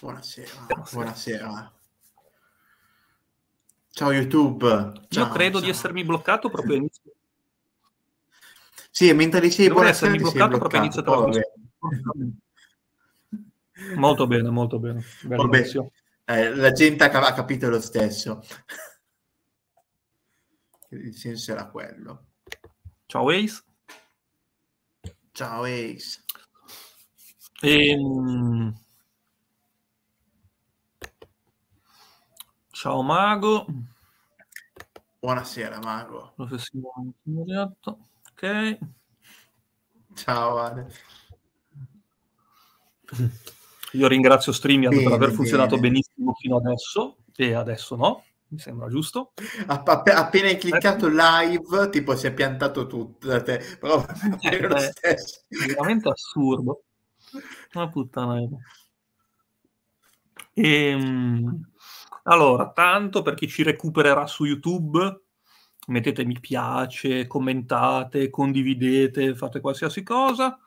Buonasera, buonasera. Ciao YouTube. Ciao, Io credo ciao. di essermi bloccato proprio all'inizio. Sì, mentre dicevi Dovrei essermi bloccato, proprio all'inizio Tra oh, Molto bene, molto bene. Eh, la gente ha capito lo stesso. Il senso era quello. Ciao Ace. Ciao Ace. Ehm... Ciao Mago. Buonasera Mago. Professore. Ok. Ciao Ale. Io ringrazio StreamYard bene, per aver funzionato bene. benissimo fino adesso e adesso no, mi sembra giusto. App- appena hai cliccato eh. live, tipo si è piantato tutto da te, però eh, è lo eh, stesso. Veramente assurdo. Una puttana. E, ehm, allora, tanto per chi ci recupererà su YouTube, mettete mi piace, commentate, condividete, fate qualsiasi cosa.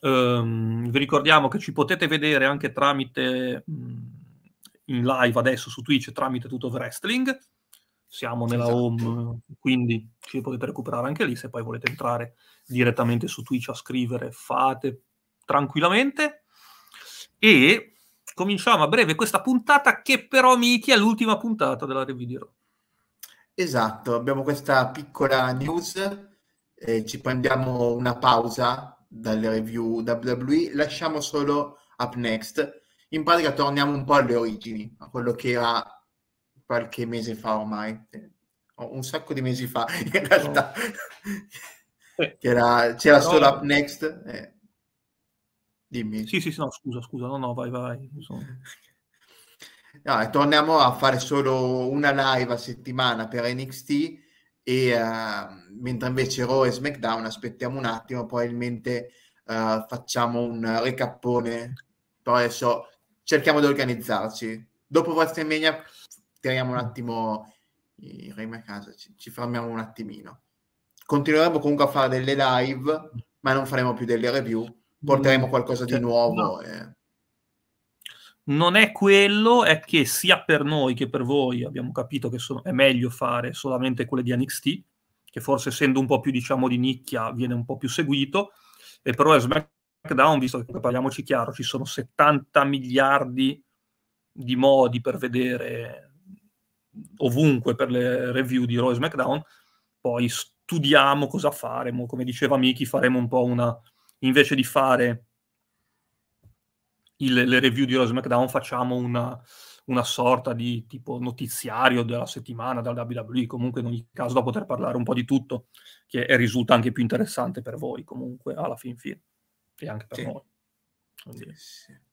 Um, vi ricordiamo che ci potete vedere anche tramite in live adesso su Twitch tramite tutto Wrestling. Siamo nella esatto. home, quindi ci potete recuperare anche lì. Se poi volete entrare direttamente su Twitch a scrivere, fate tranquillamente. E cominciamo a breve questa puntata che però, Miki, è l'ultima puntata della Review di Raw. Esatto, abbiamo questa piccola news, eh, ci prendiamo una pausa dalle review WWE, lasciamo solo Up Next. In pratica torniamo un po' alle origini, a quello che era qualche mese fa ormai, oh, un sacco di mesi fa in realtà. No. C'era, c'era no. solo Up Next. Eh. Dimmi. Sì, sì, sì, no, scusa, scusa, no, no, vai, vai. Sono... No, torniamo a fare solo una live a settimana per NXT e uh, mentre invece Raw e SmackDown aspettiamo un attimo, probabilmente uh, facciamo un recappone, però adesso cerchiamo di organizzarci. Dopo WrestleMania tiriamo un attimo i remi a casa, ci, ci fermiamo un attimino. Continueremo comunque a fare delle live, ma non faremo più delle review porteremo qualcosa di cioè, nuovo. No. E... Eh. Non è quello, è che sia per noi che per voi abbiamo capito che so- è meglio fare solamente quelle di NXT, che forse essendo un po' più diciamo di nicchia viene un po' più seguito, e però è SmackDown, visto che parliamoci chiaro, ci sono 70 miliardi di modi per vedere ovunque per le review di Raw e SmackDown, poi studiamo cosa faremo, come diceva Miki faremo un po' una invece di fare il, le review di Raw SmackDown facciamo una, una, sorta di tipo notiziario della settimana dal WWE, comunque in ogni caso da poter parlare un po' di tutto, che risulta anche più interessante per voi comunque alla fin fine e anche per sì. noi. Quindi. Sì.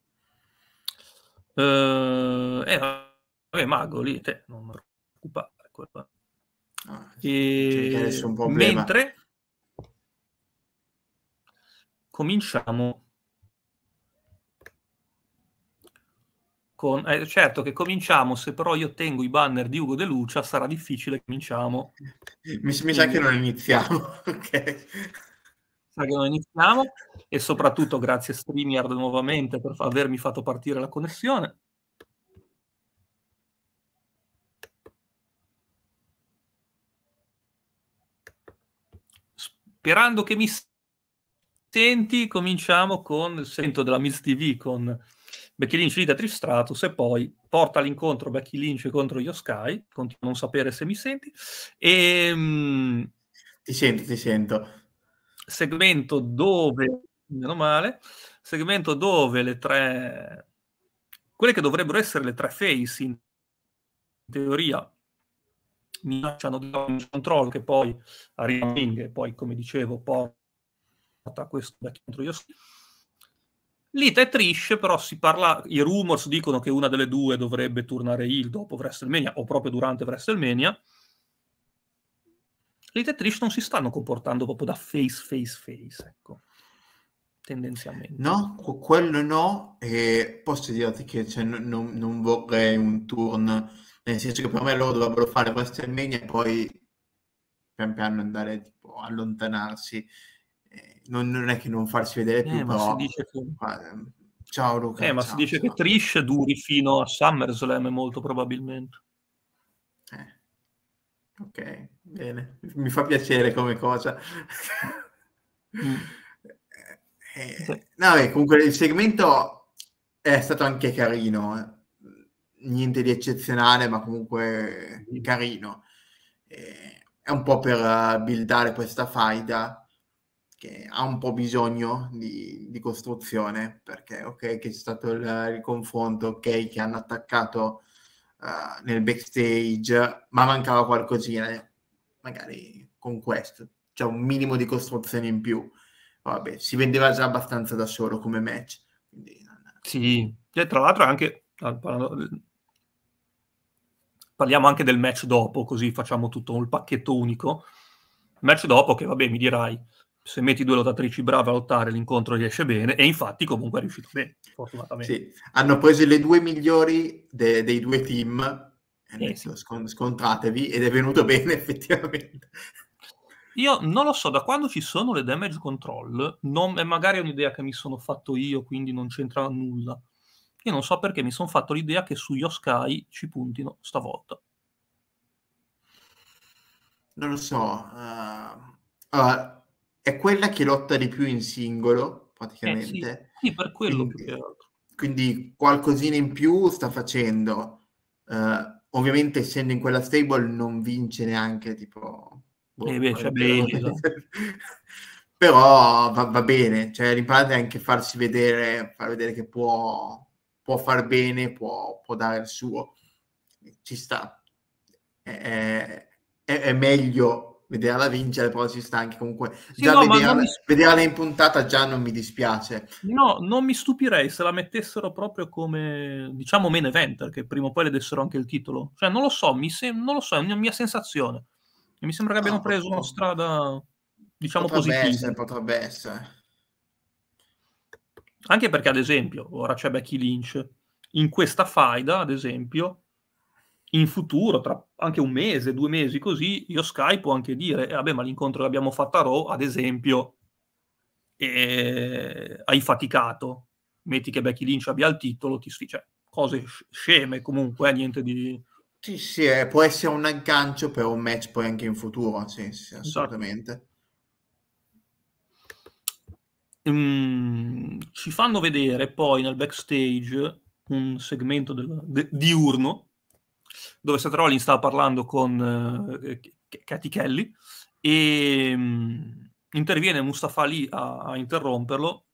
Uh, eh, vabbè, Mago lì, te non preoccupare. Ah, e... Mentre cominciamo con... Eh, certo che cominciamo, se però io tengo i banner di Ugo De Lucia sarà difficile cominciamo. Mi, mi sa che non iniziamo, ok. Sa che non iniziamo e soprattutto grazie a StreamYard nuovamente per avermi fatto partire la connessione. Sperando che mi emittenti cominciamo con il sento della Miss TV con Becky Lynch lì da Tristratus e poi porta all'incontro Becky Lynch contro Yoskai, continuo a non sapere se mi senti, e... Ehm, ti sento, ti sento. Segmento dove, meno male, segmento dove le tre, quelle che dovrebbero essere le tre face in teoria minacciano di controllo che poi arriva e poi come dicevo porta questo da dentro io sì. Lita e Trish però si parla, i rumors dicono che una delle due dovrebbe tornare il dopo WrestleMania o proprio durante WrestleMania. Lita e Trish non si stanno comportando proprio da face face face, ecco. Tendenzialmente. No, quello no, e posso dirti che cioè, non, non, vorrei un turn, nel senso che per me loro dovrebbero fare WrestleMania e poi pian piano andare tipo, allontanarsi non, non, è che non farsi vedere eh, più, eh, però... Che... Ehm, ciao Luca. Eh, ma ciao, si dice ciao. che Trish duri fino a SummerSlam molto probabilmente. Eh. Ok, bene. Mi fa piacere come cosa. mm. eh, sì. No, beh, comunque il segmento è stato anche carino. Eh. Niente di eccezionale, ma comunque carino. Eh, è un po' per buildare questa faida che ha un po' bisogno di, di costruzione, perché ok che c'è stato il, il confronto, ok che hanno attaccato uh, nel backstage, ma mancava qualcosina, eh, magari con questo, cioè un minimo di costruzione in più. Vabbè, si vendeva già abbastanza da solo come match. Quindi... Sì, e tra l'altro anche ah, parliamo anche del match dopo, così facciamo tutto un pacchetto unico. match dopo che vabbè mi dirai, se metti due lottatrici brave a lottare l'incontro riesce bene e infatti comunque è riuscito bene, fortunatamente. Sì, hanno preso le due migliori de- dei due team, eh, eh detto, scontratevi ed è venuto bene effettivamente. Io non lo so, da quando ci sono le damage control, non, è magari un'idea che mi sono fatto io, quindi non c'entra nulla. Io non so perché mi sono fatto l'idea che su Yoskai ci puntino stavolta. Non lo so. Uh, uh è quella che lotta di più in singolo, praticamente. Eh sì, sì, per quello quindi, quindi, qualcosina in più sta facendo. Uh, ovviamente, essendo in quella stable, non vince neanche tipo. Boh, eh beh, cioè, beh, esatto. Però va, va, bene, cioè l'importante è anche farsi vedere, far vedere che può, può far bene, può, può, dare il suo. Ci sta. è, è, è meglio vederla vincere, però ci sta anche comunque. Sì, già no, vederla, mi... vederla, in puntata già non mi dispiace. No, non mi stupirei se la mettessero proprio come, diciamo, main eventer, che prima o poi le dessero anche il titolo. Cioè, non lo so, mi se... non lo so, è una mia sensazione. E mi sembra che abbiano no, ah, preso potrebbe... una strada, diciamo, potrebbe positiva. Essere, potrebbe essere. Anche perché, ad esempio, ora c'è Becky Lynch. In questa faida, ad esempio, in futuro, tra anche un mese, due mesi così, io Sky può anche dire, eh, vabbè, ma l'incontro che abbiamo fatto a Raw, ad esempio, eh, hai faticato, metti che Becky Lynch abbia il titolo, ti, cioè, cose sceme comunque, eh, niente di... Sì, sì, eh, può essere un aggancio per un match poi anche in futuro, sì, sì esatto. assolutamente. Mm, ci fanno vedere poi nel backstage un segmento del, de, diurno dove Seth Rollins stava parlando con eh, Katie Kelly e mh, mm, interviene Mustafa Ali a, a, interromperlo.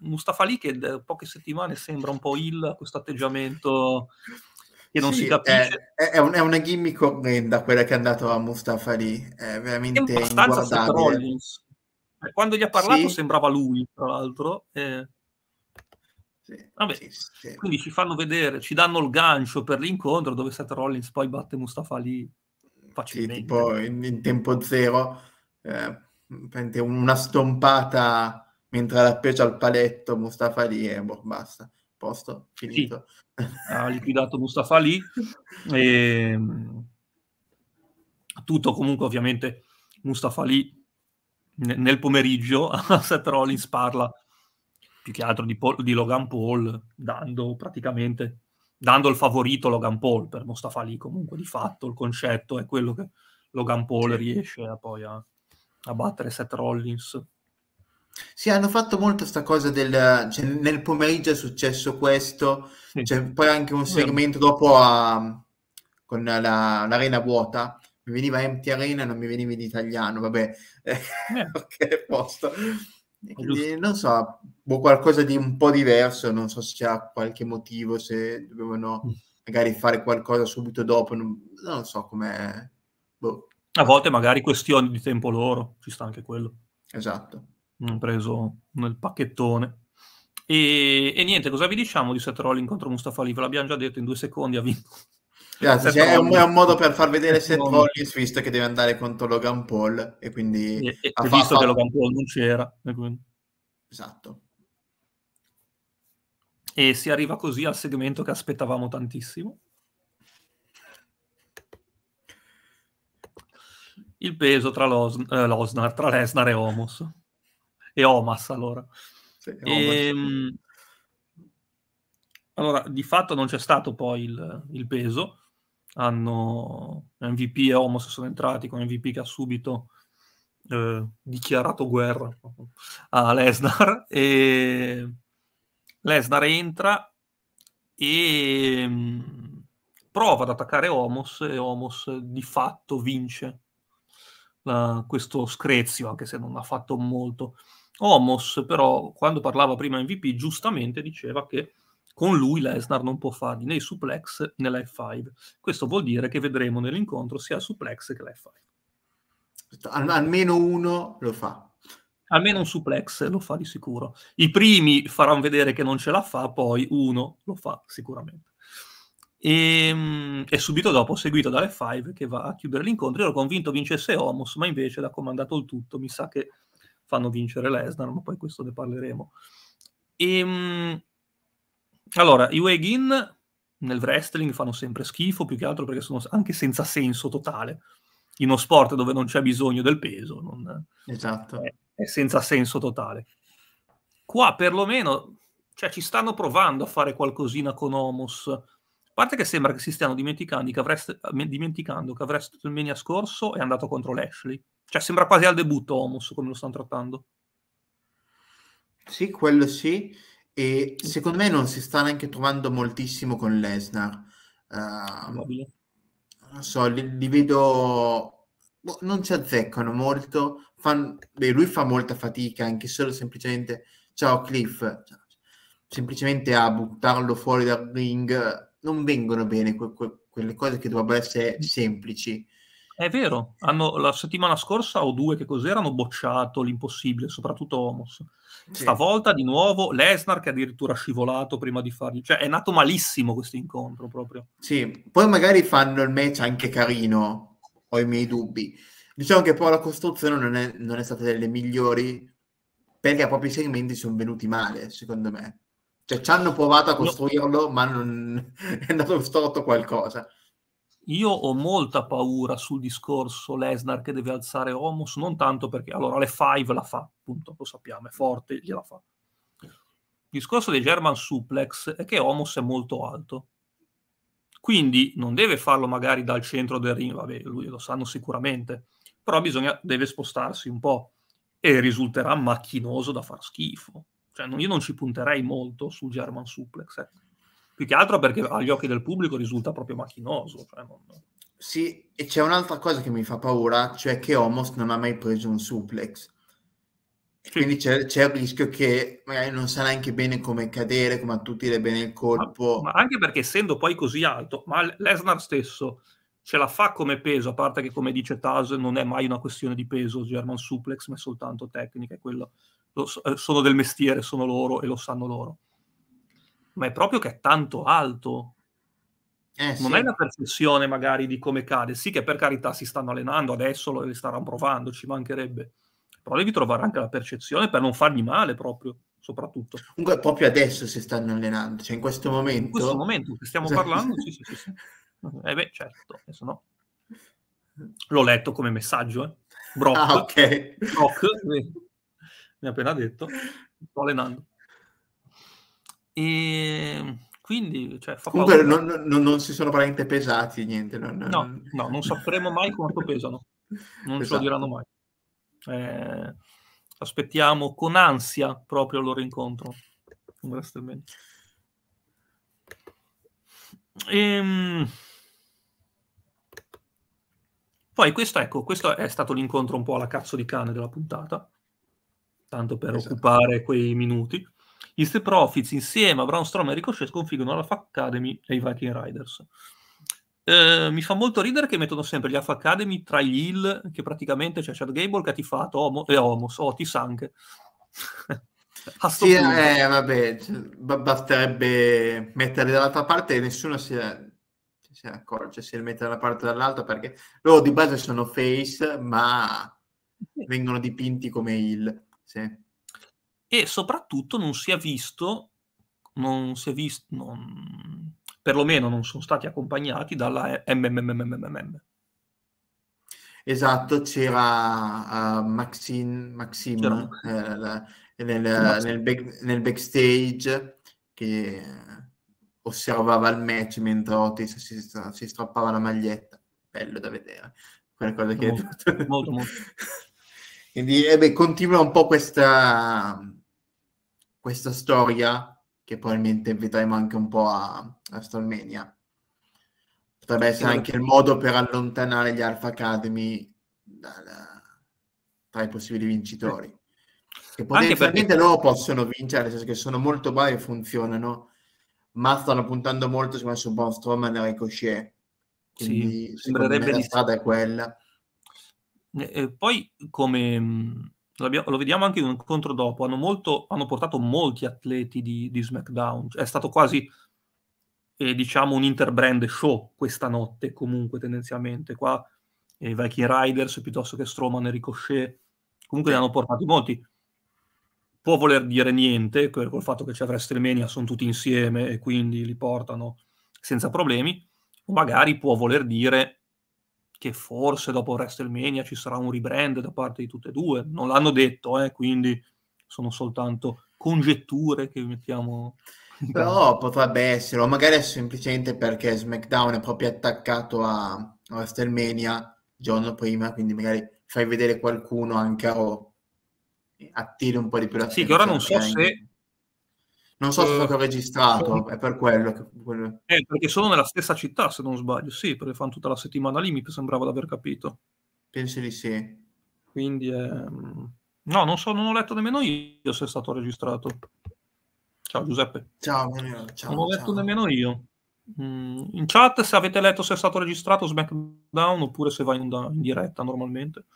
Mustafa Ali che da poche settimane sembra un po' il questo atteggiamento che non sì, si capisce. È, è, un, è, una gimmick orrenda quella che è andata a Mustafa Ali, è veramente è abbastanza Rollins. Quando gli ha parlato sì. sembrava lui, tra l'altro. Eh. Sì, Vabbè, sì, sì. Quindi ci fanno vedere, ci danno il gancio per l'incontro dove Seth Rollins poi batte Mustafa lì mm, facilmente. tipo in, in, tempo zero, eh, una stompata mentre l'appeccia al paletto Mustafa lì e boh, basta, posto, finito. ha liquidato Mustafa lì. E... Ehm, tutto comunque ovviamente Mustafa lì nel pomeriggio a Seth Rollins parla più che altro di, Paul, di Logan Paul, dando praticamente dando il favorito Logan Paul per Mostafa lì comunque di fatto il concetto è quello che Logan Paul sì. riesce a, poi a, a, battere Seth Rollins sì hanno fatto molto questa cosa del cioè, nel pomeriggio è successo questo sì. cioè, poi anche un segmento dopo a, con la, l'arena vuota mi veniva empty arena non mi veniva in italiano vabbè eh. ok posto eh, quindi, non so, o boh, qualcosa di un po' diverso, non so se c'è qualche motivo, se dovevano mm. magari fare qualcosa subito dopo, non, non so com'è. Boh. A volte magari questioni di tempo loro, ci sta anche quello. Esatto. Non mm, Preso nel pacchettone. E, e niente, cosa vi diciamo di Seth Rollin contro Mustafa Lee? Ve l'abbiamo già detto in due secondi, ha vinto Grazie, cioè, è, un, è, un, modo per far vedere se Rollins visto che deve andare contro Logan Paul e quindi... E, visto fatto... che Logan Paul non c'era. Esatto. E si arriva così al segmento che aspettavamo tantissimo. Il peso tra Los- eh, Losnar, tra Lesnar e Omos. E Omas allora. Sì, Omas. E, ehm, allora, di fatto non c'è stato poi il, il peso, hanno MVP e Homos sono entrati con MVP che ha subito eh, dichiarato guerra a Lesnar e Lesnar entra e mm, prova ad attaccare Homos e Homos di fatto vince la, questo screzio anche se non ha fatto molto Homos però quando parlava prima MVP giustamente diceva che con lui Lesnar non può fargli né i suplex né la F5. Questo vuol dire che vedremo nell'incontro sia il suplex che la F5. almeno uno lo fa. Almeno un suplex lo fa di sicuro. I primi faranno vedere che non ce la fa, poi uno lo fa sicuramente. E, ehm, e, subito dopo seguito dalle 5 che va a chiudere l'incontro. Io ero convinto vincesse Homos, ma invece l'ha comandato il tutto. Mi sa che fanno vincere Lesnar, ma poi questo ne parleremo. E, ehm, allora, i Wegin nel wrestling fanno sempre schifo, più che altro perché sono anche senza senso totale. In uno sport dove non c'è bisogno del peso, non... esatto. è, è senza senso totale. Qua perlomeno cioè, ci stanno provando a fare qualcosina con Homos. A parte che sembra che si stiano dimenticando che, avreste, dimenticando che avreste il Mania scorso è andato contro Lashley. Cioè, sembra quasi al debutto Homos come lo stanno trattando. Sì, quello sì e secondo me non si sta neanche trovando moltissimo con Lesnar. Uh, non so, li, li vedo, boh, non si azzeccano molto, fan... Beh, lui fa molta fatica anche solo semplicemente, ciao Cliff, cioè, semplicemente a buttarlo fuori dal ring, non vengono bene que- que- quelle cose che dovrebbero essere semplici. È vero, hanno, la settimana scorsa o due che cos'era hanno bocciato l'impossibile, soprattutto Homos. Sì. Stavolta di nuovo Lesnar che addirittura ha scivolato prima di fargli, cioè è nato malissimo questo incontro proprio. Sì, poi magari fanno il match anche carino, ho i miei dubbi. Diciamo che poi la costruzione non è, non è stata delle migliori perché proprio i segmenti sono venuti male, secondo me. Cioè ci hanno provato a costruirlo, no. ma non... è andato storto qualcosa. Io ho molta paura sul discorso Lesnar che deve alzare Homos, non tanto perché allora le 5 la fa, appunto, lo sappiamo, è forte, gliela fa. Il discorso dei German Suplex è che Homos è molto alto. Quindi non deve farlo magari dal centro del ring, vabbè, lui lo sanno sicuramente, però bisogna, deve spostarsi un po' e risulterà macchinoso da far schifo. Cioè, non, io non ci punterei molto sul German Suplex. Eh più che altro perché agli occhi del pubblico risulta proprio macchinoso. Cioè non... Sì, e c'è un'altra cosa che mi fa paura, cioè che Omos non ha mai preso un suplex. Sì. Quindi c'è, c'è, il rischio che magari non sa neanche bene come cadere, come attutire bene il colpo. Ma, ma anche perché essendo poi così alto, ma Lesnar stesso ce la fa come peso, a parte che come dice Taz non è mai una questione di peso, German suplex, ma è soltanto tecnica, è quello. Lo, eh, sono del mestiere, sono loro e lo sanno loro ma è proprio che è tanto alto. Eh, non sì. è la percezione magari di come cade, sì che per carità si stanno allenando adesso, lo, staranno provando, ci mancherebbe, però devi trovare anche la percezione per non fargli male proprio, soprattutto. Comunque proprio adesso si stanno allenando, cioè in questo momento... In questo momento che stiamo parlando, sì, sì, sì, sì. Eh beh, certo, adesso no. L'ho letto come messaggio, eh. Brock, ah, okay. Brock, eh, mi ha appena detto, sto allenando. E quindi cioè, fa Comunque non, non, non, si sono veramente pesati, niente. Non, no, no, non sapremo mai quanto pesano, non esatto. ce lo esatto. diranno mai. Eh, aspettiamo con ansia proprio il loro incontro. Ehm... Poi questo, ecco, questo è stato l'incontro un po' alla cazzo di cane della puntata, tanto per esatto. occupare quei minuti. Gli Step Profits insieme a Braun Strowman e Ricochet sconfiggono l'Alpha Academy e i Viking Riders. Eh, mi fa molto ridere che mettono sempre gli Alpha Academy tra gli Hill, che praticamente c'è cioè Chad Gable che ha tifato Homo, e eh, o Homos, Otis anche. sì, eh, vabbè, cioè, basterebbe metterli dall'altra parte e nessuno si, si accorge se li mette da una parte o dall'altra perché loro di base sono face ma vengono dipinti come Hill, Sì e soprattutto non si è visto, non si è visto, non, perlomeno non sono stati accompagnati dalla MMMMMM. Esatto, c'era uh, Maxine, Maxim c'era. Eh, la, eh, nel, nel, back, nel, backstage che osservava il match mentre Otis si, si strappava la maglietta. Bello da vedere. Quella cosa che molto, molto, molto. Quindi eh beh, continua un po' questa questa storia che probabilmente vedremo anche un po' a, a WrestleMania. Potrebbe essere anche il modo per allontanare gli Alpha Academy dalla, tra i possibili vincitori. Che potenzialmente perché... loro possono vincere, nel senso che sono molto bravi e funzionano, ma stanno puntando molto me, su Braun Strowman e Ricochet. Quindi sì, sembrerebbe la strada di... è quella. E poi come lo vediamo anche in un incontro dopo, hanno, molto, hanno portato molti atleti di, di, SmackDown, cioè, è stato quasi eh, diciamo un interbrand show questa notte comunque tendenzialmente, qua eh, Viking Riders piuttosto che Stroman e Ricochet, comunque ne hanno portati molti. Può voler dire niente, col fatto che c'è WrestleMania, sono tutti insieme e quindi li portano senza problemi, o magari può voler dire che forse dopo WrestleMania ci sarà un rebrand da parte di tutte e due. Non l'hanno detto, eh, quindi sono soltanto congetture che mettiamo. Però potrebbe essere, o magari è semplicemente perché SmackDown è proprio attaccato a, WrestleMania il giorno prima, quindi magari fai vedere qualcuno anche a Raw attiri un po' di più la Sì, che ora non so se non so se è eh, stato registrato, è per quello. Eh, perché sono nella stessa città, se non sbaglio, sì, perché fanno tutta la settimana lì, mi sembrava di aver capito. Penso di sì. Quindi, ehm... no, non, so, non ho letto nemmeno io se è stato registrato. Ciao Giuseppe. Ciao, Manuel. ciao. Non ho letto ciao. nemmeno io. Mm, in chat se avete letto se è stato registrato SmackDown oppure se va in, in diretta normalmente.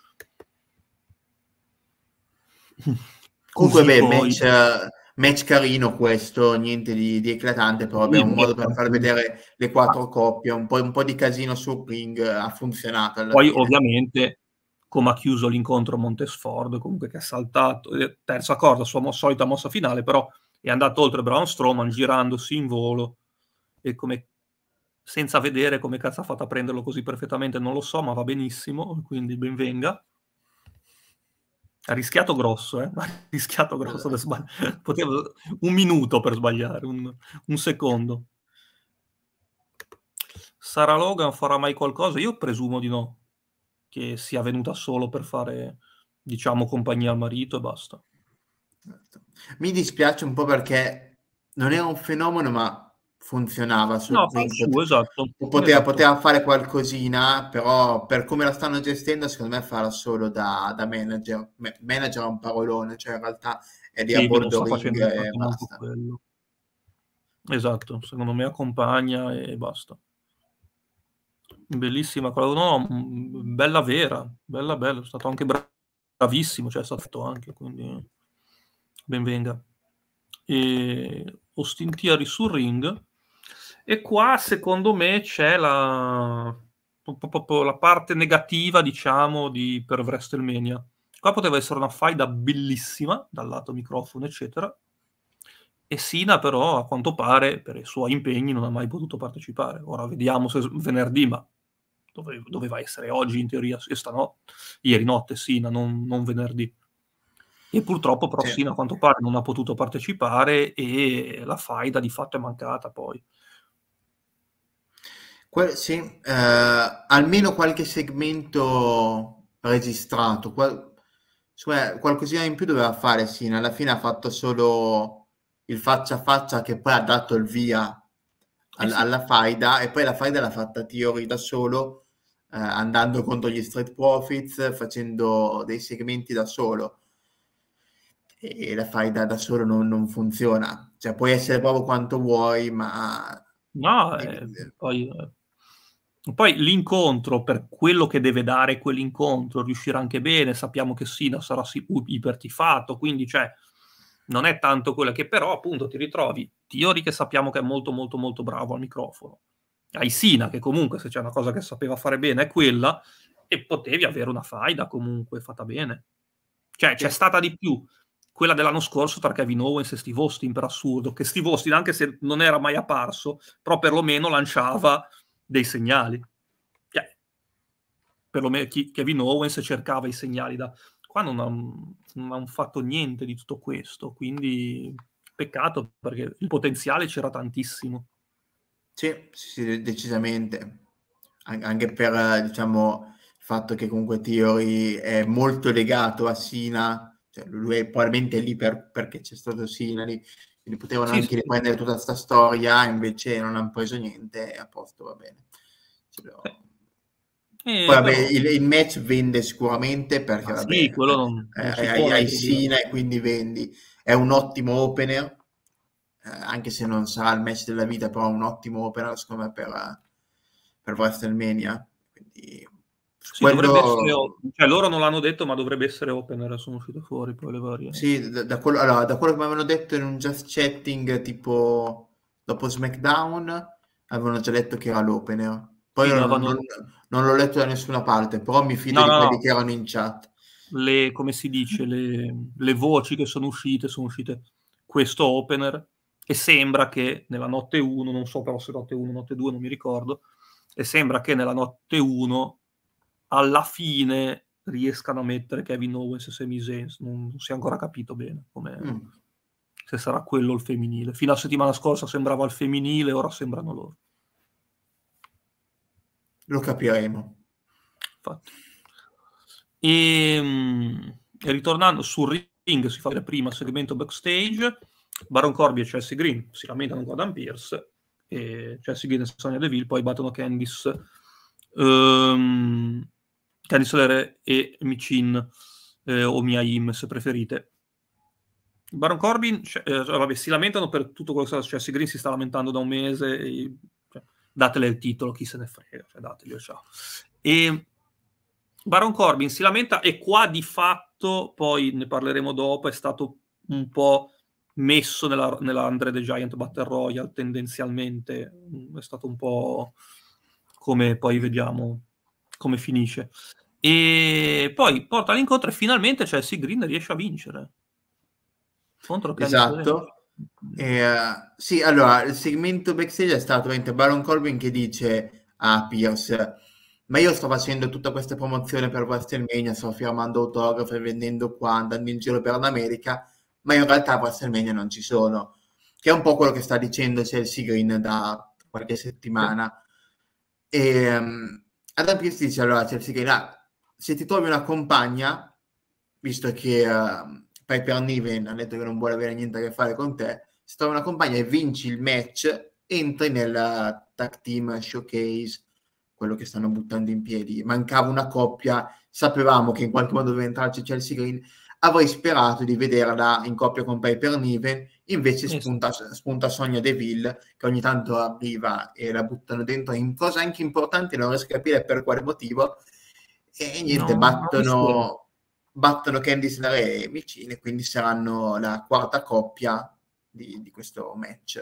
Comunque, Così beh, poi... match, match carino questo, niente di, di eclatante, però abbiamo un modo per far vedere le quattro coppie, un po', un po di casino sul ring eh, ha funzionato. Poi fine. ovviamente come ha chiuso l'incontro Montesford, comunque che ha saltato, eh, terza corda, sua solita mossa finale, però è andato oltre Braun Strowman girandosi in volo e come senza vedere come cazzo ha fatto a prenderlo così perfettamente, non lo so, ma va benissimo, quindi benvenga. Ha rischiato grosso, eh? ha rischiato grosso per sbagliare. Poteva un minuto per sbagliare, un, un secondo. Sara Logan farà mai qualcosa? Io presumo di no, che sia venuta solo per fare, diciamo, compagnia al marito e basta. Mi dispiace un po' perché non è un fenomeno, ma funzionava su, no, su esatto. Poteva, esatto. poteva, fare qualcosina però per come la stanno gestendo secondo me farà solo da, da manager Ma- manager è un parolone cioè in realtà è di sì, a bordo ring e basta esatto secondo me accompagna e basta bellissima no, bella vera bella bella è stato anche bravissimo cioè è stato fatto anche quindi benvenga e Ostintia Risurring e qua, secondo me, c'è la, la parte negativa, diciamo, di, per WrestleMania. Qua poteva essere una faida bellissima, dal lato microfono, eccetera. E Sina, però, a quanto pare, per i suoi impegni, non ha mai potuto partecipare. Ora vediamo se venerdì, ma doveva essere oggi in teoria, no, ieri notte Sina, non, non, venerdì. E purtroppo però sì. Sina a quanto pare non ha potuto partecipare e la faida di fatto è mancata poi. Que- sì, eh, almeno qualche segmento registrato, qual- cioè, qualcosina in più doveva fare Sì, alla fine ha fatto solo il faccia a faccia che poi ha dato il via eh al- eh sì. alla faida e poi la faida l'ha fatta Tiori da solo, eh, andando contro gli Street Profits, facendo dei segmenti da solo e la faida da, solo non, non, funziona. Cioè, puoi essere proprio quanto vuoi, ma... No, eh, poi poi l'incontro, per quello che deve dare quell'incontro, riuscirà anche bene. Sappiamo che Sina sarà ipertifato, quindi cioè, non è tanto quello che però appunto ti ritrovi Tiori che sappiamo che è molto molto molto bravo al microfono. Hai Sina che comunque se c'è una cosa che sapeva fare bene è quella e potevi avere una faida comunque fatta bene. Cioè sì. c'è stata di più quella dell'anno scorso tra Kevin Owens e Steve Austin per assurdo, che Steve Austin anche se non era mai apparso, però perlomeno lanciava dei segnali. Cioè, perlomeno Kevin Owens cercava i segnali da... Qua non, ha, hanno fatto niente di tutto questo, quindi peccato perché il potenziale c'era tantissimo. Sì, sì decisamente. anche per, diciamo, il fatto che comunque Theory è molto legato a Sina, cioè lui è probabilmente lì per, perché c'è stato Sina lì, quindi potevano sì, anche sì. riprendere tutta questa storia, invece non hanno preso niente e a posto va bene. Eh, eh, Poi, vabbè, il, il, match vende sicuramente perché ah, vabbè, sì, quello eh, non, non eh, hai, hai Sina e quindi vendi. È un ottimo opener, eh, anche se non sarà il match della vita, però è un ottimo opener secondo me per, per WrestleMania. Quindi sì, Quello... essere, cioè, loro non l'hanno detto, ma dovrebbe essere open. Era sono uscite fuori poi le varie. Sì, da, da, quello, allora, da quello che mi avevano detto in un just chatting, tipo dopo SmackDown, avevano già detto che era l'opener. Eh. Poi sì, non, vanno... non, non, l'ho letto da nessuna parte, però mi fido no, di no, quelli no. che erano in chat. Le, come si dice, le, le voci che sono uscite, sono uscite questo opener e sembra che nella notte 1, non so però se notte 1 notte 2 non mi ricordo, e sembra che nella notte 1 alla fine riescano a mettere Kevin Owens e Sami Zayn, non, non si è ancora capito bene mm. se sarà quello il femminile. Fino alla settimana scorsa sembrava il femminile, ora sembrano loro. Lo capiremo. Infatti. E, ehm, e ritornando sul ring, si fa il primo segmento backstage, Baron Corby e Chelsea Green si lamentano con Adam Pierce, e Chelsea Green e Sonia Deville poi battono Candice. Um, Cani Solere e Micin eh, o Miaim se preferite. Baron Corbin, cioè, eh, vabbè, si lamentano per tutto quello che sta successo. Cioè, Green si sta lamentando da un mese, e, cioè, datele il titolo, chi se ne frega, cioè, dateglielo, ciao. E Baron Corbin si lamenta e qua di fatto, poi ne parleremo dopo, è stato un po' messo nella, nella Andre the Giant Battle Royale tendenzialmente, è stato un po' come poi vediamo come finisce. E poi porta all'incontro e finalmente Chelsea cioè, Green riesce a vincere. Contro esatto. E, uh, sì, allora, il segmento backstage è stato mentre Baron Corbin che dice a Pierce ma io sto facendo tutta questa promozione per WrestleMania, sto firmando autografi, vendendo qua, andando in giro per l'America, ma in realtà a WrestleMania non ci sono, che è un po' quello che sta dicendo Chelsea Green da qualche settimana. E, um, Adam Pierce dice allora cioè, Chelsea Green, se ti trovi una compagna, visto che uh, Piper Niven ha detto che non vuole avere niente a che fare con te, se trovi una compagna e vinci il match, entri nel eh, tag team showcase, quello che stanno buttando in piedi. Mancava una coppia, sapevamo che in qualche modo doveva entrarci Chelsea Green avrei sperato di vederla in coppia con Piper Niven, invece spunta, spunta Sonia Deville che ogni tanto arriva e la buttano dentro in cosa anche importante, non riesco a capire per quale motivo, e niente, no, battono, battono Candice Nare e vicine, quindi saranno la quarta coppia di, di questo match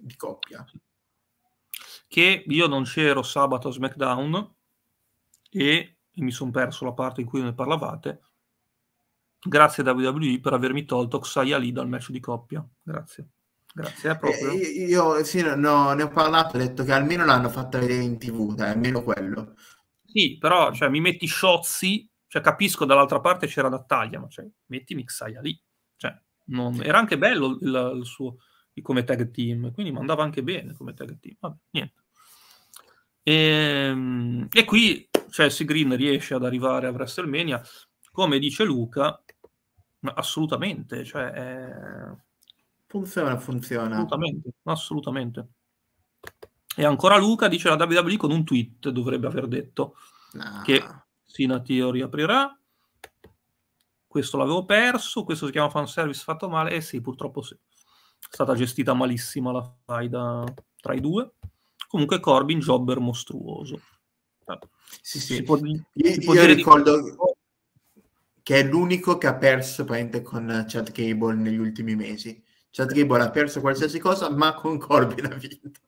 di coppia. Che io non c'ero sabato a SmackDown e mi sono perso la parte in cui ne parlavate, Grazie a WWE per avermi tolto Xaia Lee dal match di coppia. Grazie. Grazie, eh, eh io sì, no, ne ho parlato, ho detto che almeno l'hanno fatta vedere in tv, dai, almeno quello. Sì, però cioè, mi metti Sciozzi, cioè, capisco dall'altra parte c'era da taglia, ma cioè, metti Mixaia lì. Cioè, non... Era anche bello il, il suo il come tag team, quindi mandava anche bene come tag team. Vabbè, niente. E, ehm, e qui Chelsea cioè, Green riesce ad arrivare a WrestleMania, come dice Luca, ma assolutamente, cioè, è... Eh, funziona, funziona. Assolutamente, assolutamente. E ancora Luca dice la WWE con un tweet dovrebbe aver detto nah. che Sinatio riaprirà. Questo l'avevo perso, questo si chiama fanservice fatto male. Eh sì, purtroppo sì. È stata gestita malissima la faida tra i due. Comunque Corbin, jobber mostruoso. sì, sì. Si può, si io, io ricordo... Che che è l'unico che ha perso praticamente con Chad Gable negli ultimi mesi. Chad Gable ha perso qualsiasi cosa, ma con Corbin ha vinto.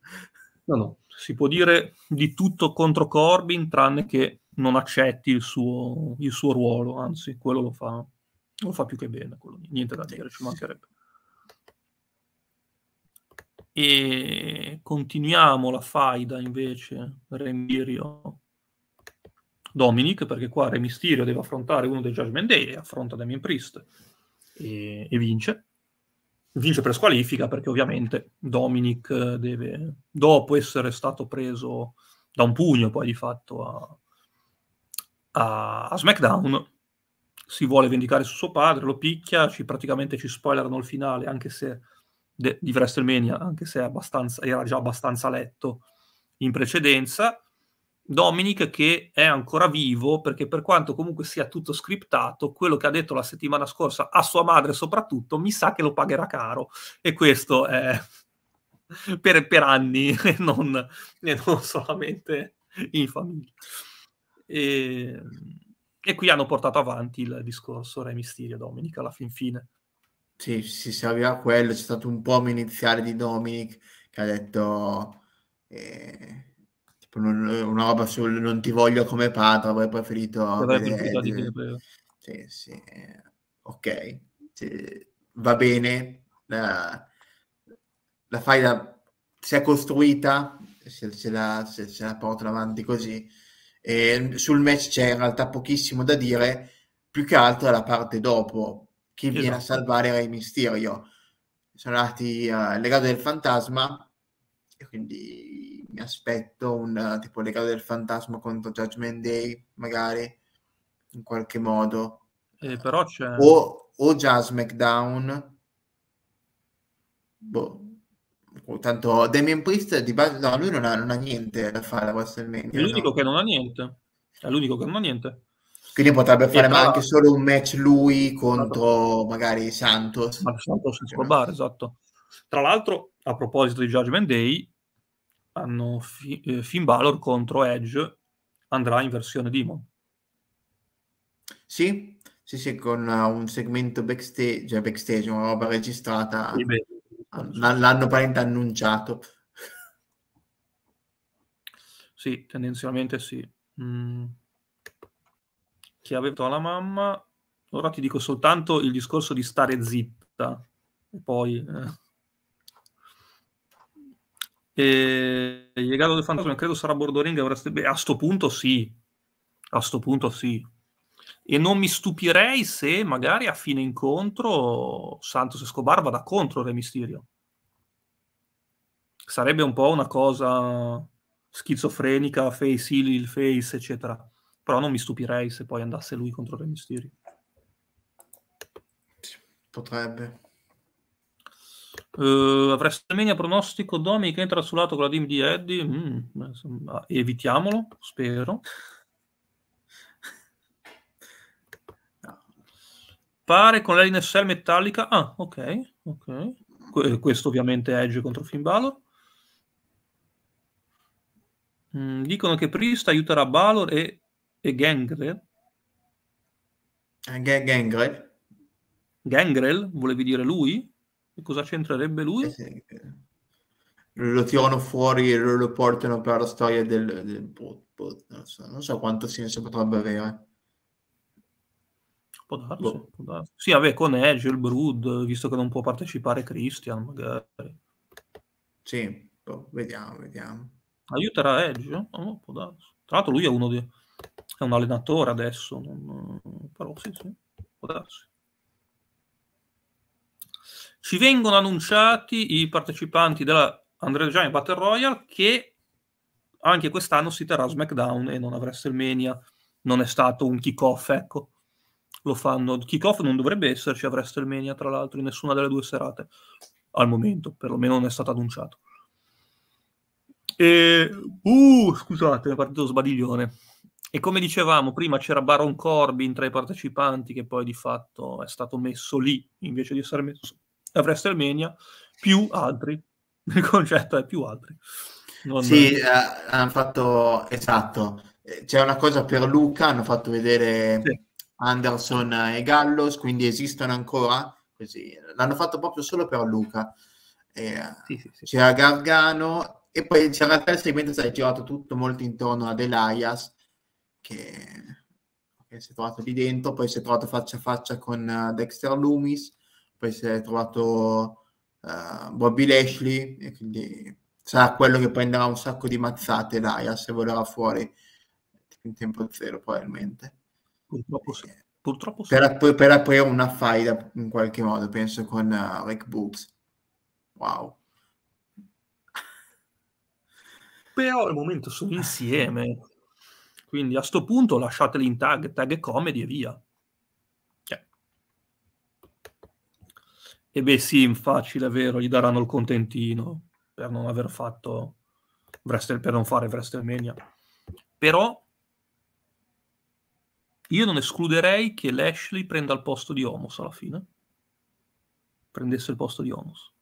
No, no, si può dire di tutto contro Corbin, tranne che non accetti il suo, il suo ruolo, anzi, quello lo fa, lo fa più che bene, quello, niente da dire, ci mancherebbe. E continuiamo la faida invece, Rembirio Dominic, perché qua Re Mysterio deve affrontare uno dei Judgment Day e affronta Damien Priest e, e vince. Vince per squalifica perché ovviamente Dominic eh, deve, dopo essere stato preso da un pugno poi di fatto a, a, a SmackDown, si vuole vendicare su suo padre, lo picchia, ci, praticamente ci spoilerano il finale anche se de, di WrestleMania, anche se era già abbastanza letto in precedenza Dominic che è ancora vivo perché per quanto comunque sia tutto scriptato, quello che ha detto la settimana scorsa a sua madre soprattutto, mi sa che lo pagherà caro e questo è per, per anni e non, e non, solamente in famiglia. E, e, qui hanno portato avanti il discorso Re Mysterio Dominic alla fin fine. Sì, si serviva quello, c'è stato un po' iniziale di Dominic che ha detto... Eh eh, una roba sul non ti voglio come padre, avrei preferito... Avere, sì, sì, ok, sì, va bene, la, la fai da... si è costruita, se, se, la, se, se la portano avanti così. E sul match c'è in realtà pochissimo da dire, più che altro la parte dopo, chi esatto. viene a esatto. salvare Rey Mysterio. Sono andati uh, legato del fantasma, e quindi mi aspetto un eh, tipo legato del fantasma contro Judgment Day, magari in qualche modo. Eh, però c'è... O, o già SmackDown. Boh. Tanto Damien Priest di base, no, lui non ha, non ha niente da fare WrestleMania. È l'unico no? che non ha niente. È l'unico che non ha niente. Quindi potrebbe fare tra... anche solo un match lui contro esatto. magari Santos. Ma Santos Escobar, esatto. Tra l'altro, a proposito di Judgment Day, hanno fi- eh, Finn Balor contro Edge andrà in versione Demon. Sì, sì, sì, con uh, un segmento backstage, cioè backstage, una roba registrata. Sì, an- l'hanno parente annunciato. Sì, tendenzialmente sì. Mm. Chi aveva la mamma? Ora ti dico soltanto il discorso di stare zitta e poi... Eh e Legado del Fantasma credo sarà Bordoring. Avreste... Beh, a sto punto sì. A sto punto sì. E non mi stupirei se magari a fine incontro Santos Escobar vada contro Re Mysterio. Sarebbe un po' una cosa schizofrenica, face, heal, il face, eccetera. Però non mi stupirei se poi andasse lui contro Re Mysterio. Potrebbe. Uh, eh, WrestleMania pronostico Domi che entra sul lato con la DIM di Eddie. Mm, insomma, evitiamolo, spero. Pare con la l'NSL metallica. Ah, ok, ok. Que- eh, questo ovviamente è Edge contro Finn Balor. Mm, dicono che Priest aiuterà Balor e, e Gangre. Eh, G- Gangrel. Gangrel, volevi dire lui? E cosa c'entrerebbe lui? Eh, lo tirano fuori e lo, portano per la storia del, del bot, bot, non, so, non, so, quanto senso potrebbe avere. Può darsi, boh. può darsi. Sì, vabbè, con Edge, il Brood, visto che non può partecipare Christian, magari. Sì, boh, vediamo, vediamo. Aiuterà Edge? No, no, può darsi. Tra l'altro lui è uno di... è un allenatore adesso, non... però sì, sì, può darsi ci vengono annunciati i partecipanti della Andrea Gianni Battle Royale che anche quest'anno si terrà SmackDown e non a WrestleMania. Non è stato un kick-off, ecco. Lo fanno. Kick-off non dovrebbe esserci a WrestleMania, tra l'altro, in nessuna delle due serate. Al momento, perlomeno non è stato annunciato. E... Uh, scusate, è partito sbadiglione. E come dicevamo prima c'era Baron Corbin tra i partecipanti che poi di fatto è stato messo lì invece di essere messo da WrestleMania più altri. Il concetto è più altri. Non sì, eh, hanno fatto esatto. Eh, c'è una cosa per Luca, hanno fatto vedere sì. Anderson e Gallos, quindi esistono ancora. Così. L'hanno fatto proprio solo per Luca. Eh, sì, sì, sì. C'era Gargano e poi c'era il segmento si è girato tutto molto intorno ad Elias che, che si è trovato lì dentro, poi si è trovato faccia a faccia con eh, Dexter Loomis poi si è trovato uh, Bobby Lashley e quindi sarà quello che prenderà un sacco di mazzate Laia se volerà fuori in tempo zero probabilmente purtroppo sì. Eh, purtroppo sì. Per, per, per, aprire una faida in qualche modo penso con uh, Rick Boots wow però al momento sono insieme quindi a sto punto lasciateli in tag, tag comedy e via E beh sì, facile, è vero, gli daranno il contentino per non aver fatto per non fare WrestleMania. Però io non escluderei che Lashley prenda il posto di Homos alla fine. Prendesse il posto di Homos.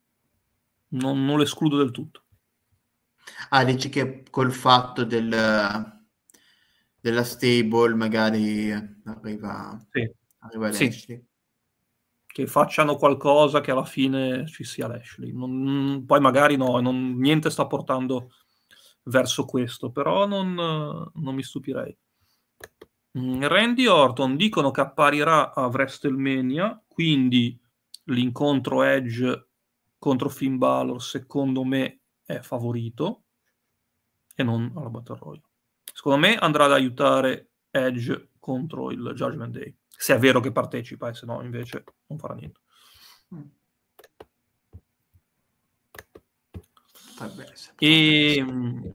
Non, non lo escludo del tutto. Ah, dici che col fatto del, della stable magari arriva, sì. arriva Lashley. Sì che facciano qualcosa che alla fine ci sia Lashley. Non, poi magari no, non, niente sta portando verso questo, però non, non, mi stupirei. Mm, Randy Orton dicono che apparirà a WrestleMania, quindi l'incontro Edge contro Finn Balor secondo me è favorito e non alla Battle Royale. Secondo me andrà ad aiutare Edge contro il Judgment Day se è vero che partecipa e se no invece non farà niente. Vabbè, mm. e ehm,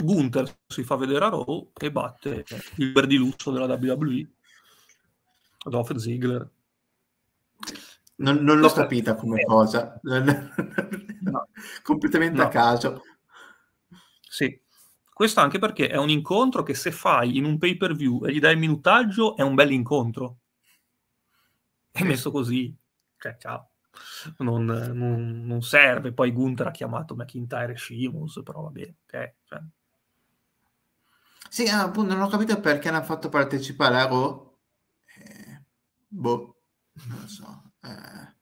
Gunther si fa vedere a Raw e batte il lusso della WWE Dolph Ziggler non, non l'ho capita come cosa no. completamente no. a caso sì questo anche perché è un incontro che se fai in un pay per view e gli dai il minutaggio è un bel incontro. È messo così. Cioè, ciao. Non, non, non serve. Poi Gunther ha chiamato McIntyre e Sheamus, però va bene. Okay, cioè. Sì, ah, appunto, non ho capito perché hanno fatto partecipare a eh, Ro. Oh. Eh, boh, non lo so. Eh,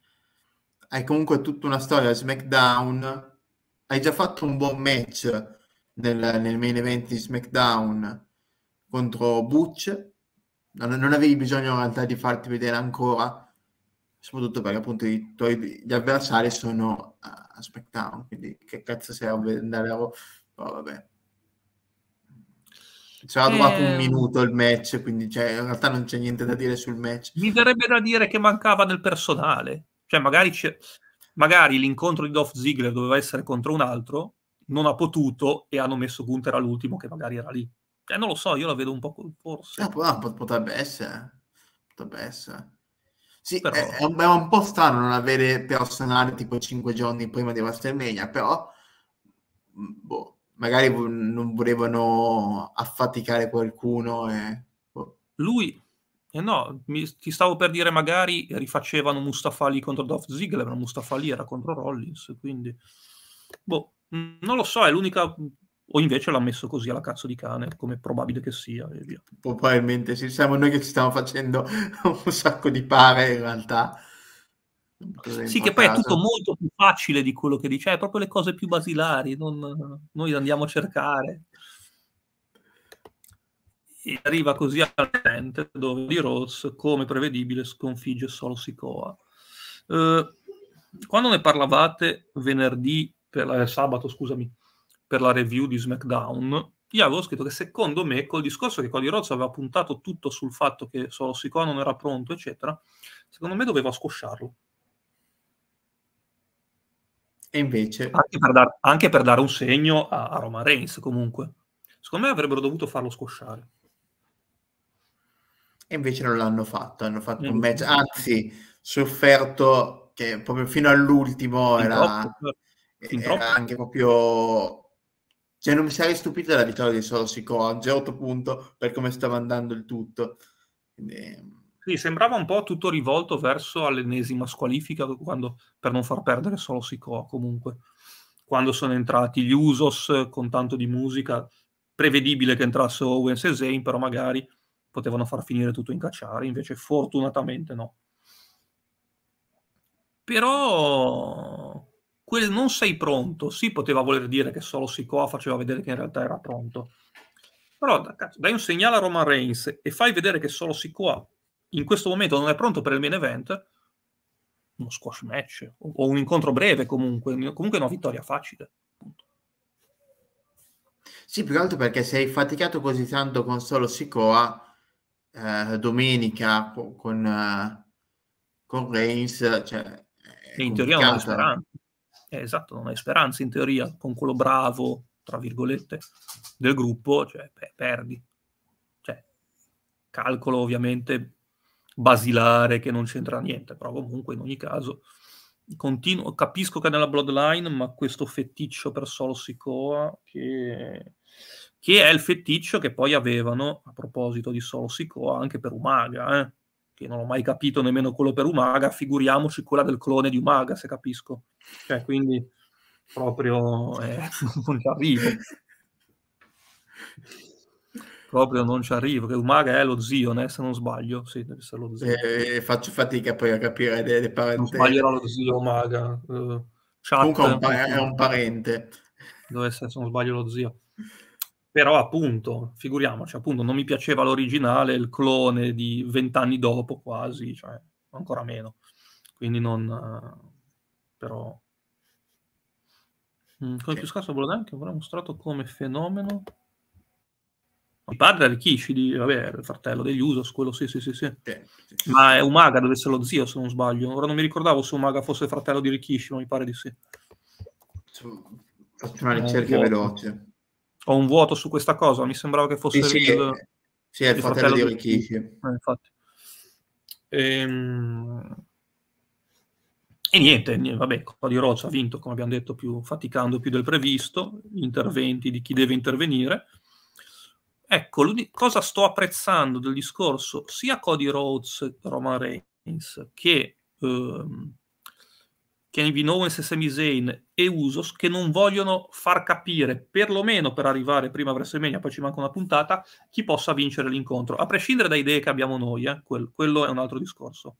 hai comunque tutta una storia SmackDown. Hai già fatto un buon match nel, nel main event di SmackDown contro Butch. Non, non, avevi bisogno in realtà di farti vedere ancora, soprattutto perché appunto i tuoi gli avversari sono a SmackDown, quindi che cazzo serve andare a... Oh, vabbè. Ci ha durato un ehm. minuto il match, quindi cioè, in realtà non c'è niente da dire sul match. Mi verrebbe da dire che mancava del personale, cioè magari, magari l'incontro di Dolph Ziggler doveva essere contro un altro, non ha potuto e hanno messo Gunther all'ultimo che magari era lì. Eh, non lo so, io la vedo un po' forse. Ah, no, ah, potrebbe essere. Eh. Potrebbe essere. Sì, però... è, un, è, un, po' strano non avere personale tipo 5 giorni prima di WrestleMania, però mm, boh, magari non volevano affaticare qualcuno. E, boh. Lui, eh no, mi, ti stavo per dire magari rifacevano Mustafa lì contro Dolph Ziggler, ma Mustafa lì era contro Rollins, quindi boh, non lo so, è l'unica o invece l'ha messo così alla cazzo di cane, come è probabile che sia, e via. Probabilmente sì, siamo noi che ci stiamo facendo un sacco di pare in realtà. sì, che poi è tutto molto più facile di quello che dice, è proprio le cose più basilari, non... noi andiamo a cercare. E arriva così al tent dove di Rhodes, come prevedibile, sconfigge solo Sicoa. Eh, quando ne parlavate venerdì per la, eh, sabato, scusami, per la review di SmackDown, io avevo scritto che secondo me, col discorso che Cody Rhodes aveva puntato tutto sul fatto che solo Sikoa non era pronto, eccetera, secondo me doveva scosciarlo. E invece... Anche per, dar, anche per dare un segno a, a Roman Reigns, comunque. Secondo me avrebbero dovuto farlo scosciare. E invece non l'hanno fatto, hanno fatto mm un match, anzi, sofferto che proprio fino all'ultimo era... Troppo, esatto, fin eh, troppo. anche proprio... Cioè, non mi sarei stupito della vittoria di Sorosico a un certo punto per come stava andando il tutto. E... Sì, sembrava un po' tutto rivolto verso l'ennesima squalifica quando, per non far perdere solo Sicò comunque. Quando sono entrati gli Usos con tanto di musica, prevedibile che entrasse Owens e Zane, però magari potevano far finire tutto in cacciare, invece fortunatamente no. Però quel non sei pronto, sì, poteva voler dire che solo Sikoa faceva vedere che in realtà era pronto. Però dai un segnale a Roman Reigns e fai vedere che solo Sikoa in questo momento non è pronto per il main event, uno squash match o un incontro breve comunque, comunque una vittoria facile. Sì, più che altro perché se hai faticato così tanto con solo Sikoa eh, domenica con, con, eh, con Reigns. Cioè, in teoria non è speranza. Eh, esatto, non hai speranze in teoria con quello bravo, tra virgolette, del gruppo, cioè beh, perdi. Cioè, calcolo ovviamente basilare che non c'entra niente, però comunque in ogni caso continuo, capisco che è nella bloodline, ma questo feticcio per Solo Sikoa che, che è il feticcio che poi avevano a proposito di Solo Sikoa anche per Umaga, eh che non ho mai capito nemmeno quello per Umaga, figuriamoci quella del clone di Umaga, se capisco. Cioè, quindi proprio eh, non ci arrivo. proprio non ci arrivo, che Umaga è lo zio, né? se non sbaglio, sì, deve essere lo zio. Eh, eh faccio fatica poi a capire le, le parentele. Non sbaglierò lo zio Umaga. Uh, chat, Comunque è un, pa- è un parente. Deve essere, se non sbaglio, lo zio però appunto, figuriamoci, appunto non mi piaceva l'originale, il clone di vent'anni dopo quasi, cioè ancora meno. Quindi non... Eh, però... Mm, come sì. più scarso Blood anche avrà mostrato come fenomeno... Il padre era Kishidi, vabbè, il fratello degli Usos, quello sì, sì, sì, sì. sì. Ma è Umaga, deve essere lo zio, se non sbaglio. Ora non mi ricordavo se Umaga fosse il fratello di Rikishi, ma mi pare di sì. Faccio una ricerca eh, veloce ho un vuoto su questa cosa, mi sembrava che fosse sì, sì, il, sì, è il, il fratello, fratello, di Rikishi. Eh, infatti. Ehm... E niente, niente vabbè, Coppa di Rocha ha vinto, come abbiamo detto, più, faticando più del previsto, gli interventi di chi deve intervenire. Ecco, cosa sto apprezzando del discorso sia Cody Rhodes, Roman Reigns, che ehm, che è di nuovo in e Usos che non vogliono far capire, perlomeno per arrivare prima a WrestleMania, poi ci manca una puntata, chi possa vincere l'incontro, a prescindere da idee che abbiamo noi, eh, quello, quello è un altro discorso.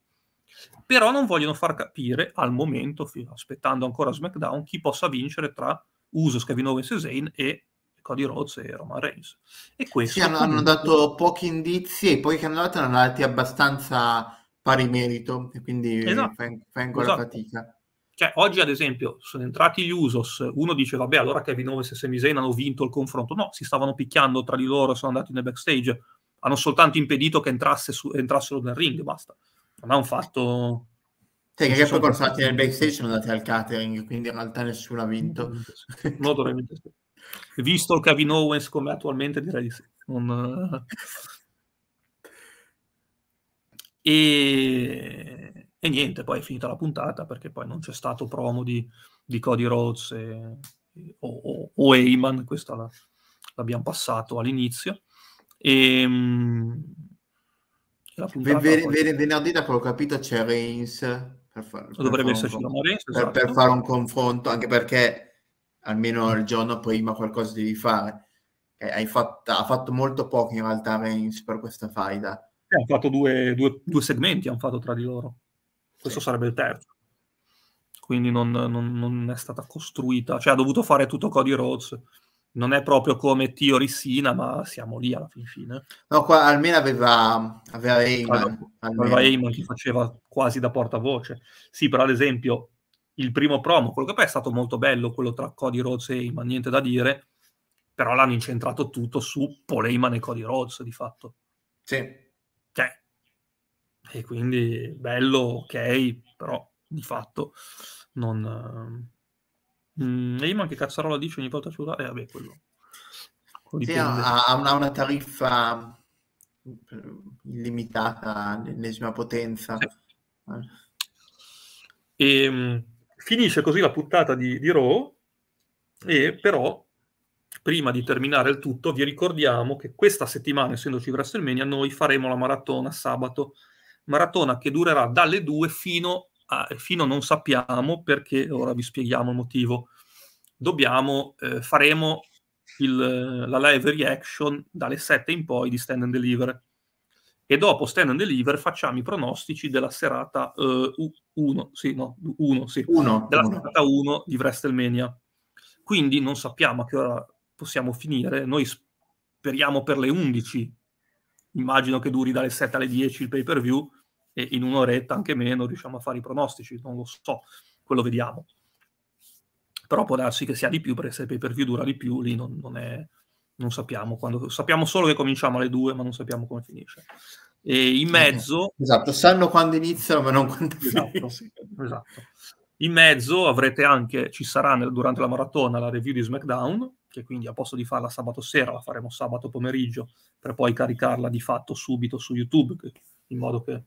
Però non vogliono far capire al momento, aspettando ancora SmackDown, chi possa vincere tra Usos, Kevin Owens e nuovo e Cody Rhodes e Roman Reigns. E questo sì, hanno, hanno dato pochi indizi e poi che hanno dato hanno dati abbastanza pari merito, e quindi esatto. fai, ancora esatto. fatica. Cioè, oggi, ad esempio, sono entrati gli Usos, uno dice, vabbè, allora Kevin Owens e Sami Zayn hanno vinto il confronto. No, si stavano picchiando tra di loro, sono andati nel backstage. Hanno soltanto impedito che entrasse su, entrassero nel ring, basta. Non hanno fatto... Sì, che poi sono andati nel backstage, sono andati al catering, quindi in realtà nessuno ha vinto. No, dovrebbe sì. Visto il Kevin Owens come attualmente, direi di sì. Non... Eh. E e niente, poi è finita la puntata perché poi non c'è stato promo di, di Cody Rhodes e, o, o, o Heyman, questa la, l'abbiamo passato all'inizio. Ehm, e, la puntata ven- poi... venerdì, da quello ho capito, c'è Reigns. Per far, Dovrebbe per esserci la Reigns, esatto. per fare un confronto, anche perché almeno il giorno prima qualcosa devi fare. Eh, fatto, ha fatto molto poco in realtà Reigns per questa faida. Eh, hanno fatto due, due, due, segmenti, hanno fatto tra di loro. Questo sì. sarebbe il terzo. Quindi non, non, non, è stata costruita, cioè ha dovuto fare tutto Cody Rhodes. Non è proprio come Tio Rissina, ma siamo lì alla fin fine. No, qua almeno aveva, Eamon. Aveva Eamon che faceva quasi da portavoce. Sì, però ad esempio il primo promo, quello che poi è stato molto bello, quello tra Cody Rhodes e Eamon, niente da dire, però l'hanno incentrato tutto su Paul Heyman e Cody Rhodes, di fatto. Sì, e quindi bello, ok, però di fatto non... Mm, e io anche Cazzarola dice ogni volta sulla... E eh, vabbè, quello... sì, ha, ha una tariffa mm, illimitata l'ennesima potenza. Sì. E, eh. um, ehm, finisce così la puntata di, di Raw, e però prima di terminare il tutto vi ricordiamo che questa settimana, essendoci WrestleMania, noi faremo la maratona sabato maratona che durerà dalle 2 fino a fino non sappiamo perché, ora vi spieghiamo il motivo. Dobbiamo, eh, faremo il, la live reaction dalle 7 in poi di Stand and Deliver e dopo Stand and Deliver facciamo i pronostici della serata 1, eh, uh, sì, no, sì, della uno. serata 1 di WrestleMania. Quindi non sappiamo a che ora possiamo finire, noi speriamo per le 11, immagino che duri dalle 7 alle 10 il pay per view e in un'oretta, anche meno, riusciamo a fare i pronostici, non lo so, quello vediamo. Però può darsi che sia di più, perché se il pay per view dura di più, lì non, non, è, non sappiamo. Quando, sappiamo solo che cominciamo alle 2, ma non sappiamo come finisce. E in eh, mezzo... Esatto, sanno quando iniziano, ma non quando esatto, sì, esatto. In mezzo avrete anche, ci sarà nel, durante la maratona la review di SmackDown, che quindi a posto di farla sabato sera la faremo sabato pomeriggio per poi caricarla di fatto subito su YouTube, in modo che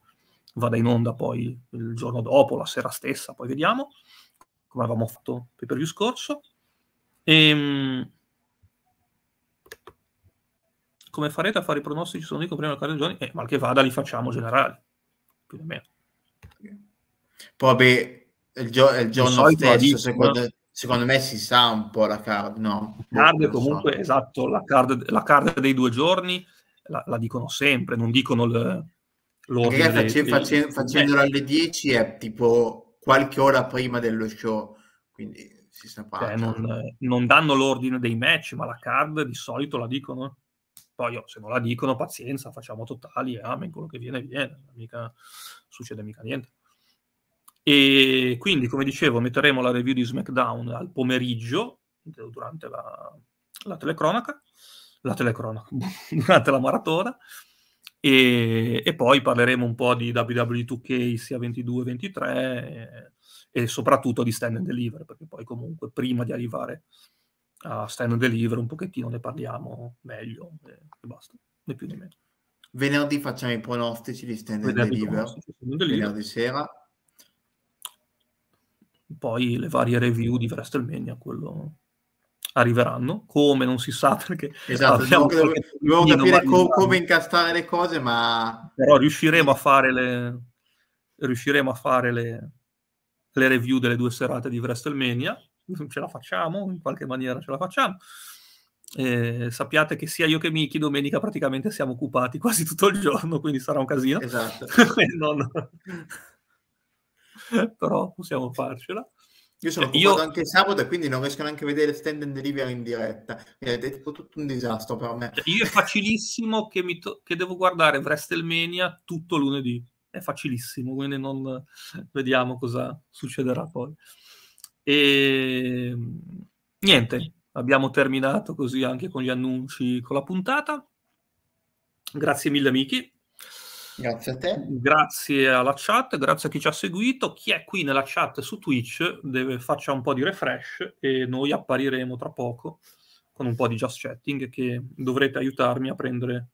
vada in onda poi il giorno dopo, la sera stessa, poi vediamo, come avevamo fatto per preview scorso. E, ehm, come farete a fare i pronostici se dico prima la carta dei giorni? Eh, mal che vada li facciamo generali, più o meno. Poi beh, il, gio- il giorno stesso, secondo secondo me si sa un po' la card, no? Boh, card comunque, so. esatto, la card, la card, dei due giorni la, la dicono sempre, non dicono l, l'ordine. Face, face, facendola alle 10 è tipo qualche ora prima dello show, quindi si sa cioè, non, non, danno l'ordine dei match, ma la card di solito la dicono. Poi oh, se non la dicono, pazienza, facciamo totali, eh, amen, ah, quello che viene viene, mica, succede mica niente. E quindi, come dicevo, metteremo la review di SmackDown al pomeriggio, durante la, la telecronaca, la telecronaca, durante la maratona, e, e, poi parleremo un po' di ww 2K sia 22 che 23 e, e, soprattutto di Stand and Deliver, perché poi comunque prima di arrivare a Stand and Deliver un pochettino ne parliamo meglio e, e basta, né più né meno. Venerdì facciamo i pronostici di Stand and Deliver, venerdì sera poi le varie review di WrestleMania, quello arriveranno, come non si sa perché esatto, abbiamo dovevo, dovevo capire co- come incastrare le cose, ma però riusciremo a fare le riusciremo a fare le, le review delle due serate di WrestleMania, ce la facciamo, in qualche maniera ce la facciamo. Eh, sappiate che sia io che Miki domenica praticamente siamo occupati quasi tutto il giorno, quindi sarà un casino. Esatto. non... però possiamo farcela. Io sono cioè, occupato io... anche sabato e quindi non riesco neanche a vedere stand and deliver in diretta. È tipo tutto un disastro per me. Cioè, io è facilissimo che, to- che devo guardare WrestleMania tutto lunedì. È facilissimo, quindi non vediamo cosa succederà poi. E ehm, niente, abbiamo terminato così anche con gli annunci, con la puntata. Grazie mille amici Grazie a te. Grazie alla chat, grazie a chi ci ha seguito. Chi è qui nella chat su Twitch deve, faccia un po' di refresh e noi appariremo tra poco con un po' di just chatting che dovrete aiutarmi a prendere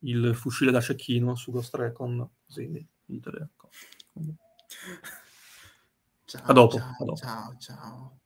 il fucile da cecchino su Ghost Recon. Così, dite le cose. a dopo. Ciao, a dopo. ciao, ciao.